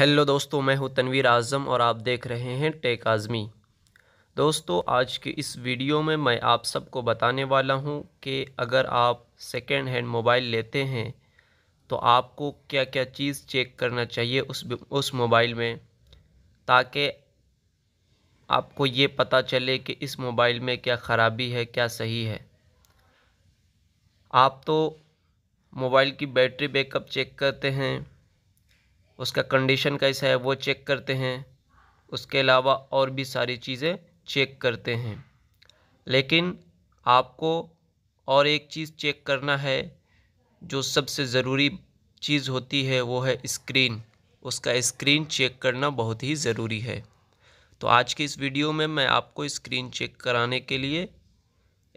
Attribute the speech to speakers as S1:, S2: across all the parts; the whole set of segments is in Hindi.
S1: हेलो दोस्तों मैं हूं तनवीर आज़म और आप देख रहे हैं टेक आज़मी दोस्तों आज के इस वीडियो में मैं आप सबको बताने वाला हूं कि अगर आप सेकेंड हैंड मोबाइल लेते हैं तो आपको क्या क्या चीज़ चेक करना चाहिए उस उस मोबाइल में ताकि आपको ये पता चले कि इस मोबाइल में क्या ख़राबी है क्या सही है आप तो मोबाइल की बैटरी बैकअप चेक करते हैं उसका कंडीशन कैसा है वो चेक करते हैं उसके अलावा और भी सारी चीज़ें चेक करते हैं लेकिन आपको और एक चीज़ चेक करना है जो सबसे ज़रूरी चीज़ होती है वो है स्क्रीन उसका स्क्रीन चेक करना बहुत ही ज़रूरी है तो आज के इस वीडियो में मैं आपको स्क्रीन चेक कराने के लिए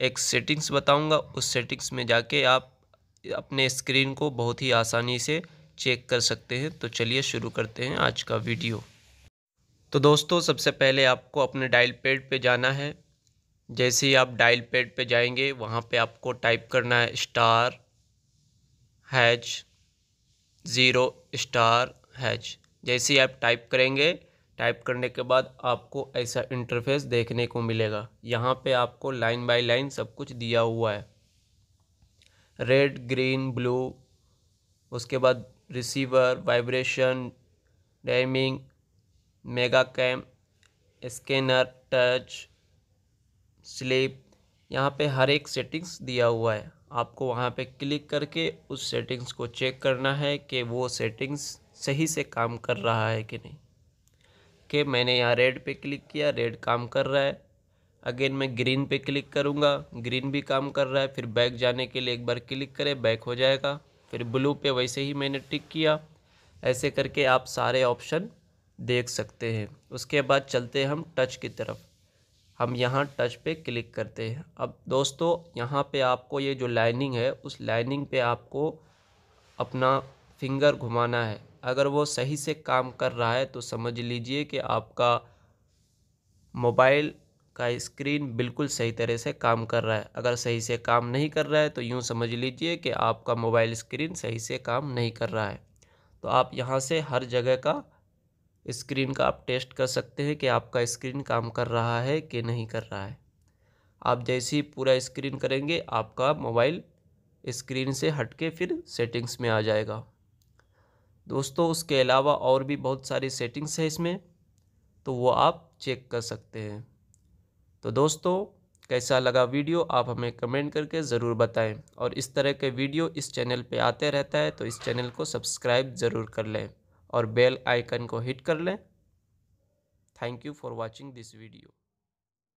S1: एक सेटिंग्स बताऊंगा उस सेटिंग्स में जाके आप अपने स्क्रीन को बहुत ही आसानी से चेक कर सकते हैं तो चलिए शुरू करते हैं आज का वीडियो तो दोस्तों सबसे पहले आपको अपने डायल पैड पे जाना है जैसे ही आप डायल पैड पे जाएंगे वहाँ पे आपको टाइप करना है star hash zero star hash जैसे ही आप टाइप करेंगे टाइप करने के बाद आपको ऐसा इंटरफेस देखने को मिलेगा यहाँ पे आपको लाइन बाय लाइन सब कुछ दिया हुआ है रेड ग्रीन ब्लू उसके बाद receiver vibration dimming mega cam scanner touch sleep यहाँ पे हर एक सेटिंग्स दिया हुआ है आपको वहाँ पे क्लिक करके उस सेटिंग्स को चेक करना है कि वो सेटिंग्स सही से काम कर रहा है कि नहीं कि मैंने यहाँ रेड पे क्लिक किया रेड काम कर रहा है अगेन मैं ग्रीन पे क्लिक करूँगा ग्रीन भी काम कर रहा है फिर बैक जाने के लिए एक बार क्लिक करें बैक हो जाएगा फिर ब्लू पे वैसे ही मैंने टिक किया ऐसे करके आप सारे ऑप्शन देख सकते हैं उसके बाद चलते हम टच की तरफ हम यहाँ टच पे क्लिक करते हैं अब दोस्तों यहाँ पे आपको ये जो लाइनिंग है उस लाइनिंग पे आपको अपना फिंगर घुमाना है अगर वो सही से काम कर रहा है तो समझ लीजिए कि आपका मोबाइल का स्क्रीन बिल्कुल सही तरह से काम कर रहा है अगर सही से काम नहीं कर रहा है तो यूँ समझ लीजिए कि आपका मोबाइल स्क्रीन सही से काम नहीं कर रहा है तो आप यहाँ से हर जगह का स्क्रीन का आप टेस्ट कर सकते हैं कि आपका स्क्रीन काम कर रहा है कि नहीं कर रहा है आप जैसे ही पूरा स्क्रीन करेंगे आपका मोबाइल स्क्रीन से हट के फिर सेटिंग्स में आ जाएगा दोस्तों उसके अलावा और भी बहुत सारी सेटिंग्स है इसमें तो वो आप चेक कर सकते हैं तो दोस्तों कैसा लगा वीडियो आप हमें कमेंट करके ज़रूर बताएं और इस तरह के वीडियो इस चैनल पे आते रहता है तो इस चैनल को सब्सक्राइब ज़रूर कर लें और बेल आइकन को हिट कर लें thank you for watching this video